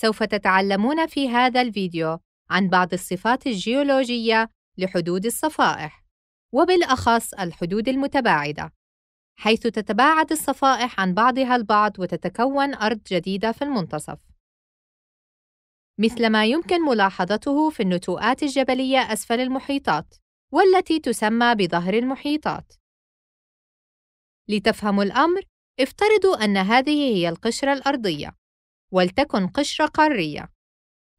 سوف تتعلمون في هذا الفيديو عن بعض الصفات الجيولوجية لحدود الصفائح، وبالأخص الحدود المتباعدة، حيث تتباعد الصفائح عن بعضها البعض وتتكون أرض جديدة في المنتصف. مثل ما يمكن ملاحظته في النتوءات الجبلية أسفل المحيطات، والتي تسمى بظهر المحيطات. لتفهموا الأمر، افترضوا أن هذه هي القشرة الأرضية، ولتكن قشرة قارية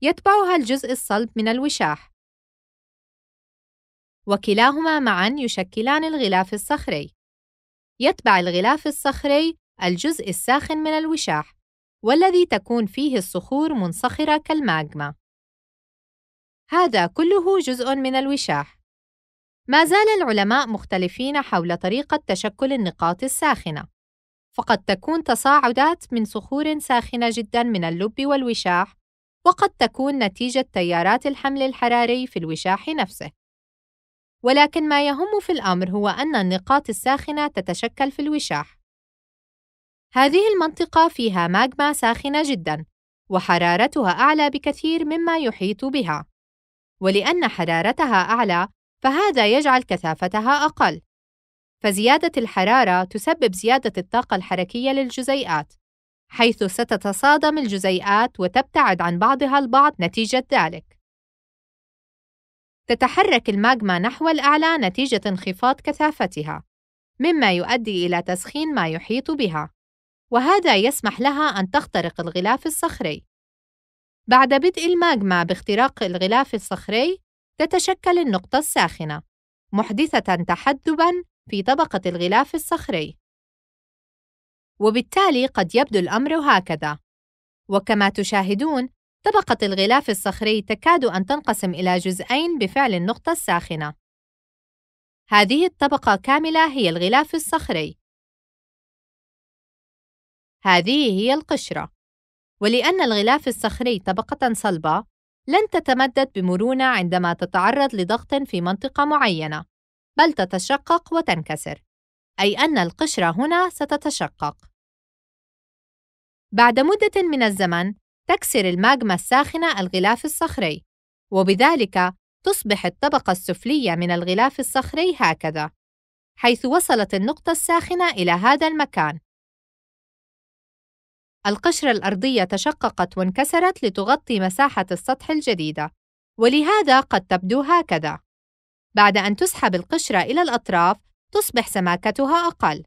يتبعها الجزء الصلب من الوشاح وكلاهما معا يشكلان الغلاف الصخري يتبع الغلاف الصخري الجزء الساخن من الوشاح والذي تكون فيه الصخور منصخرة كالماجما هذا كله جزء من الوشاح ما زال العلماء مختلفين حول طريقة تشكل النقاط الساخنة فقد تكون تصاعدات من صخور ساخنة جدا من اللب والوشاح وقد تكون نتيجة تيارات الحمل الحراري في الوشاح نفسه ولكن ما يهم في الأمر هو أن النقاط الساخنة تتشكل في الوشاح هذه المنطقة فيها ماجما ساخنة جداً وحرارتها أعلى بكثير مما يحيط بها ولأن حرارتها أعلى فهذا يجعل كثافتها أقل فزيادة الحرارة تسبب زيادة الطاقة الحركية للجزيئات، حيث ستتصادم الجزيئات وتبتعد عن بعضها البعض نتيجة ذلك. تتحرك الماغما نحو الأعلى نتيجة انخفاض كثافتها، مما يؤدي إلى تسخين ما يحيط بها، وهذا يسمح لها أن تخترق الغلاف الصخري. بعد بدء الماغما باختراق الغلاف الصخري، تتشكل النقطة الساخنة، محدثة تحدبًا في طبقة الغلاف الصخري وبالتالي قد يبدو الأمر هكذا وكما تشاهدون طبقة الغلاف الصخري تكاد أن تنقسم إلى جزئين بفعل النقطة الساخنة هذه الطبقة كاملة هي الغلاف الصخري هذه هي القشرة ولأن الغلاف الصخري طبقة صلبة لن تتمدد بمرونة عندما تتعرض لضغط في منطقة معينة بل تتشقق وتنكسر أي أن القشرة هنا ستتشقق بعد مدة من الزمن تكسر الماجما الساخنة الغلاف الصخري وبذلك تصبح الطبقة السفلية من الغلاف الصخري هكذا حيث وصلت النقطة الساخنة إلى هذا المكان القشرة الأرضية تشققت وانكسرت لتغطي مساحة السطح الجديدة ولهذا قد تبدو هكذا بعد أن تسحب القشرة إلى الأطراف تصبح سماكتها أقل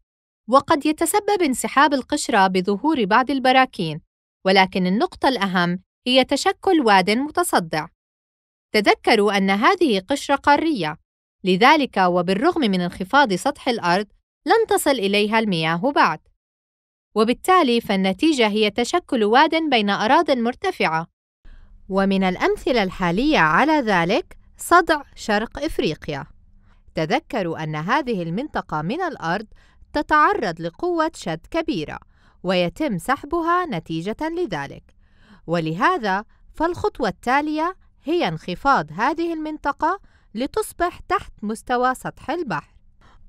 وقد يتسبب انسحاب القشرة بظهور بعض البراكين ولكن النقطة الأهم هي تشكل واد متصدع تذكروا أن هذه قشرة قارية لذلك وبالرغم من انخفاض سطح الأرض لن تصل إليها المياه بعد وبالتالي فالنتيجة هي تشكل واد بين أراضٍ مرتفعة ومن الأمثلة الحالية على ذلك صدع شرق إفريقيا تذكروا أن هذه المنطقة من الأرض تتعرض لقوة شد كبيرة ويتم سحبها نتيجة لذلك ولهذا فالخطوة التالية هي انخفاض هذه المنطقة لتصبح تحت مستوى سطح البحر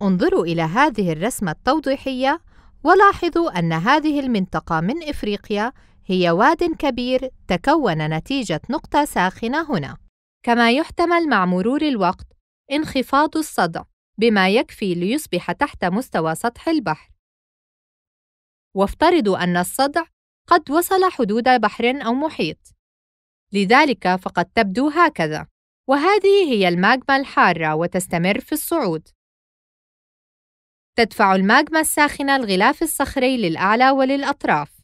انظروا إلى هذه الرسمة التوضيحية ولاحظوا أن هذه المنطقة من إفريقيا هي واد كبير تكون نتيجة نقطة ساخنة هنا كما يحتمل مع مرور الوقت انخفاض الصدى بما يكفي ليصبح تحت مستوى سطح البحر وافترضوا أن الصدع قد وصل حدود بحر أو محيط لذلك فقد تبدو هكذا وهذه هي الماجما الحارة وتستمر في الصعود تدفع الماجما الساخنة الغلاف الصخري للأعلى وللأطراف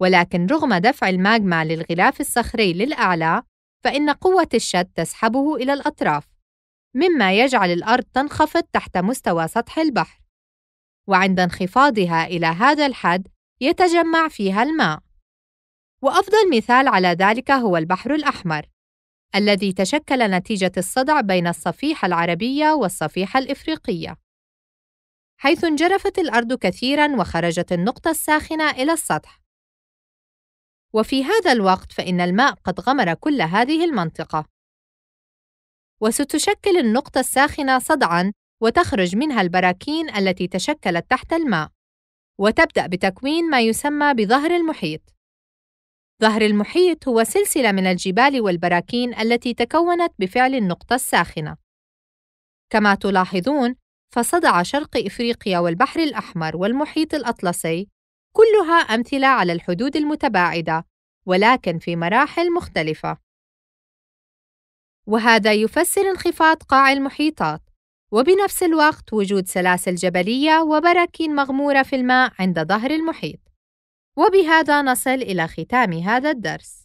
ولكن رغم دفع الماجما للغلاف الصخري للأعلى فإن قوة الشد تسحبه إلى الأطراف، مما يجعل الأرض تنخفض تحت مستوى سطح البحر، وعند انخفاضها إلى هذا الحد يتجمع فيها الماء. وأفضل مثال على ذلك هو البحر الأحمر، الذي تشكل نتيجة الصدع بين الصفيحة العربية والصفيحة الإفريقية، حيث انجرفت الأرض كثيرًا وخرجت النقطة الساخنة إلى السطح. وفي هذا الوقت فإن الماء قد غمر كل هذه المنطقة. وستشكل النقطة الساخنة صدعًا وتخرج منها البراكين التي تشكلت تحت الماء، وتبدأ بتكوين ما يسمى بظهر المحيط. ظهر المحيط هو سلسلة من الجبال والبراكين التي تكونت بفعل النقطة الساخنة. كما تلاحظون، فصدع شرق إفريقيا والبحر الأحمر والمحيط الأطلسي كلها أمثلة على الحدود المتباعدة ولكن في مراحل مختلفة وهذا يفسر انخفاض قاع المحيطات وبنفس الوقت وجود سلاسل جبلية وبراكين مغمورة في الماء عند ظهر المحيط وبهذا نصل إلى ختام هذا الدرس